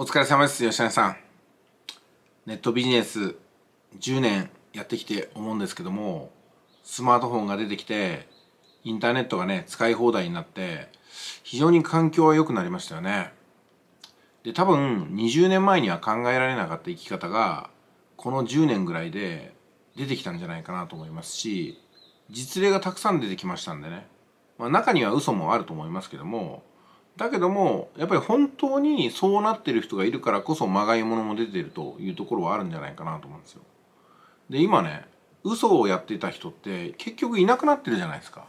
お疲れ様です吉野さんネットビジネス10年やってきて思うんですけどもスマートフォンが出てきてインターネットがね使い放題になって非常に環境は良くなりましたよねで多分20年前には考えられなかった生き方がこの10年ぐらいで出てきたんじゃないかなと思いますし実例がたくさん出てきましたんでね、まあ、中には嘘もあると思いますけどもだけどもやっぱり本当にそうなってる人がいるからこそまがいものも出てるというところはあるんじゃないかなと思うんですよ。で今ね嘘をやってた人って結局いなくなってるじゃないですか。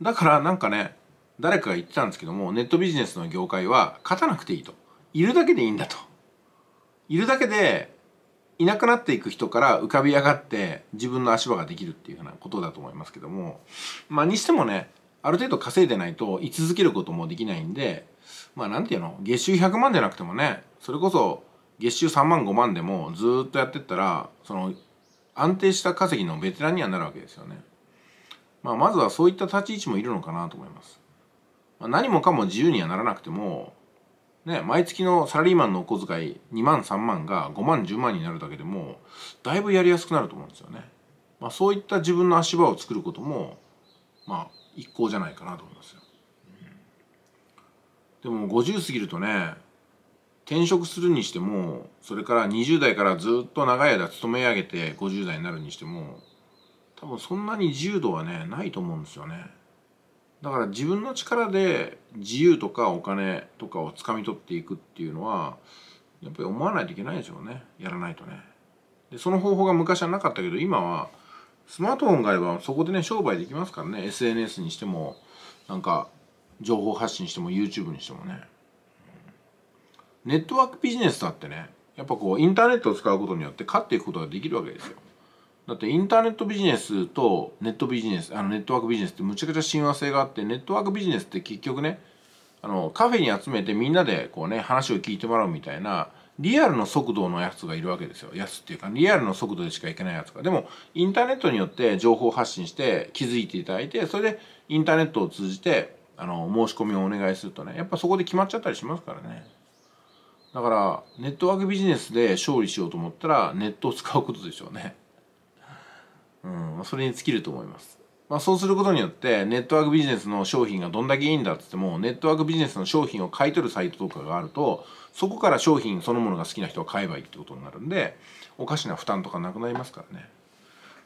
だからなんかね誰かが言ってたんですけどもネットビジネスの業界は勝たなくていいと。いるだけでいいんだと。いるだけでいなくなっていく人から浮かび上がって自分の足場ができるっていうふうなことだと思いますけどもまあにしてもねある程度稼いでないと居続けることもできないんで、まあなんていうの、月収100万じゃなくてもね、それこそ月収3万5万でもずっとやってったら、その安定した稼ぎのベテランにはなるわけですよね。まあまずはそういった立ち位置もいるのかなと思います。まあ、何もかも自由にはならなくても、ね、毎月のサラリーマンのお小遣い2万3万が5万10万になるだけでもだいぶやりやすくなると思うんですよね。まあ、そういった自分の足場を作ることも、まあ、一行じゃないかなと思いますよ、でも50過ぎるとね転職するにしてもそれから20代からずっと長い間勤め上げて50代になるにしても多分そんなに自由度はねないと思うんですよねだから自分の力で自由とかお金とかをつかみ取っていくっていうのはやっぱり思わないといけないでしょうねやらないとねでその方法が昔はなかったけど今はスマートフォンがあればそこでね商売できますからね SNS にしてもなんか情報発信しても YouTube にしてもねネットワークビジネスだってねやっぱこうインターネットを使うことによって勝っていくことができるわけですよだってインターネットビジネスとネットビジネスあのネットワークビジネスってむちゃくちゃ親和性があってネットワークビジネスって結局ねあのカフェに集めてみんなでこうね話を聞いてもらうみたいなリアルの速度のやつがいるわけですよ。やっていうか、リアルの速度でしか行けないやつが。でも、インターネットによって情報発信して気づいていただいて、それでインターネットを通じて、あの、申し込みをお願いするとね、やっぱそこで決まっちゃったりしますからね。だから、ネットワークビジネスで勝利しようと思ったら、ネットを使うことでしょうね。うん、それに尽きると思います。まあ、そうすることによってネットワークビジネスの商品がどんだけいいんだっつってもネットワークビジネスの商品を買い取るサイトとかがあるとそこから商品そのものが好きな人は買えばいいってことになるんでおかしな負担とかなくなりますからね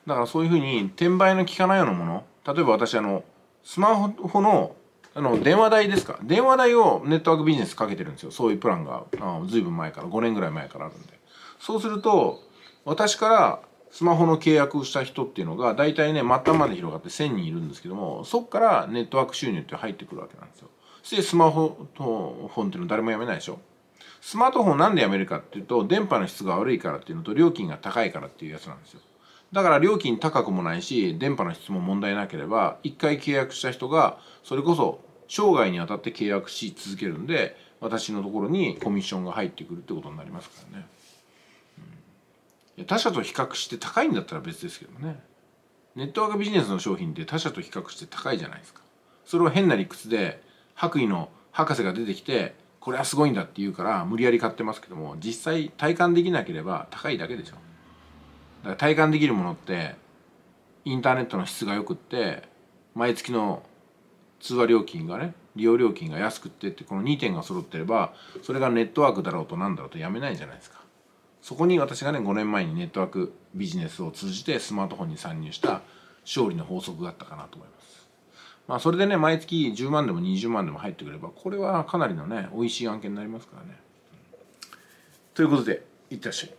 だからそういうふうに転売の効かないようなもの例えば私あのスマホのあの電話代ですか電話代をネットワークビジネスかけてるんですよそういうプランが随分前から5年ぐらい前からあるんでそうすると私からスマホの契約をした人っていうのが大体ね末端まで広がって1,000人いるんですけどもそこからネットワーク収入って入ってくるわけなんですよ。そしてスマホとフォンっていうの誰もやめないでしょ。スマートフォンなんでやめるかっていうと電波の質が悪いからっていうのと料金が高いからっていうやつなんですよ。だから料金高くもないし電波の質も問題なければ一回契約した人がそれこそ生涯にわたって契約し続けるんで私のところにコミッションが入ってくるってことになりますからね。他社と比較して高いんだったら別ですけどねネットワークビジネスの商品って他社と比較して高いじゃないですかそれを変な理屈で白衣の博士が出てきてこれはすごいんだって言うから無理やり買ってますけども実際体感できなければ高いだけでしょだから体感できるものってインターネットの質が良くって毎月の通話料金がね利用料金が安くってってこの2点が揃ってればそれがネットワークだろうと何だろうとやめないじゃないですかそこに私がね5年前にネットワークビジネスを通じてスマートフォンに参入した勝利の法則があったかなと思います。まあそれでね毎月10万でも20万でも入ってくればこれはかなりのね美味しい案件になりますからね。ということでいってらっしゃい。